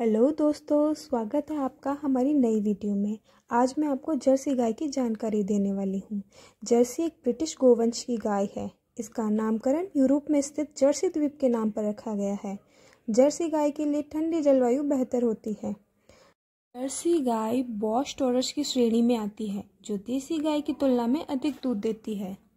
hello दोस्तों स्वागत है आपका हमारी नई वीडियो में आज मैं आपको जर्सी गाय की जानकारी देने वाली हूँ जर्सी एक ब्रिटिश गोवंश की गाय है इसका नामकरण यूरोप में स्थित जर्सी द्वीप के नाम पर रखा गया है जर्सी गाय के लिए ठंडी जलवायु बेहतर होती है जर्सी गाय बॉश टोरस की श्रेणी में आती है जो देसी गाय की तुलना में अधिक दूध देती है